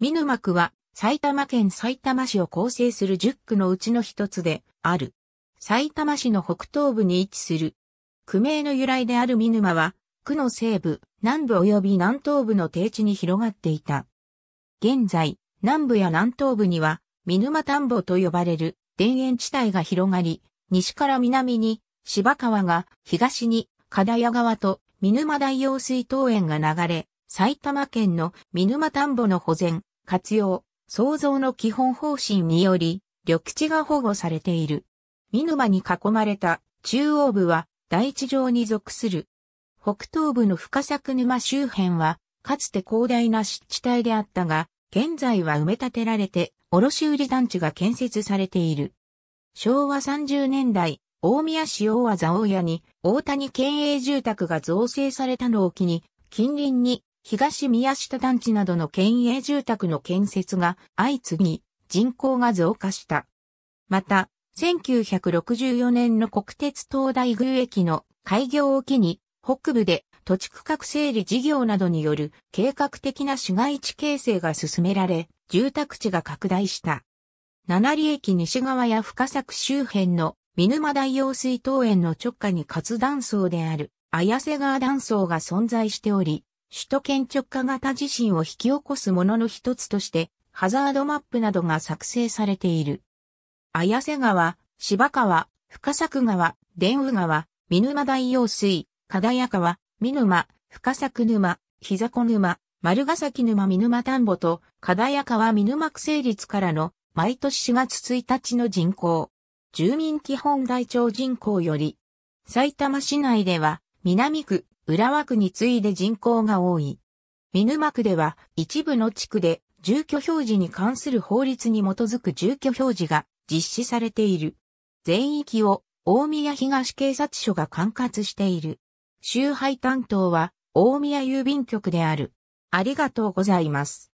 見沼区は埼玉県埼玉市を構成する10区のうちの一つである。埼玉市の北東部に位置する。区名の由来である見沼は、区の西部、南部及び南東部の低地に広がっていた。現在、南部や南東部には、見沼田んぼと呼ばれる田園地帯が広がり、西から南に芝川が、東に金谷川と見沼大用水桃園が流れ、埼玉県の見沼田んぼの保全、活用、創造の基本方針により、緑地が保護されている。見沼に囲まれた中央部は大地上に属する。北東部の深作沼周辺は、かつて広大な湿地帯であったが、現在は埋め立てられて、卸売団地が建設されている。昭和30年代、大宮市大和蔵屋に大谷県営住宅が造成されたのを機に、近隣に東宮下団地などの県営住宅の建設が相次ぎ、人口が増加した。また、1964年の国鉄東大宮駅の開業を機に、北部で土地区画整理事業などによる計画的な市街地形成が進められ、住宅地が拡大した。七里駅西側や深作周辺の見沼大用水桃園の直下に活断層である綾瀬川断層が存在しており、首都圏直下型地震を引き起こすものの一つとして、ハザードマップなどが作成されている。綾瀬川、芝川、深作川、伝宇川、見沼大用水、加谷川、見沼、深作沼、膝子沼、丸ヶ崎沼見沼田んぼと、加谷川見沼区成立からの、毎年4月1日の人口。住民基本台帳人口より、埼玉市内では、南区、浦和区に次いで人口が多い。見沼区では一部の地区で住居表示に関する法律に基づく住居表示が実施されている。全域を大宮東警察署が管轄している。集配担当は大宮郵便局である。ありがとうございます。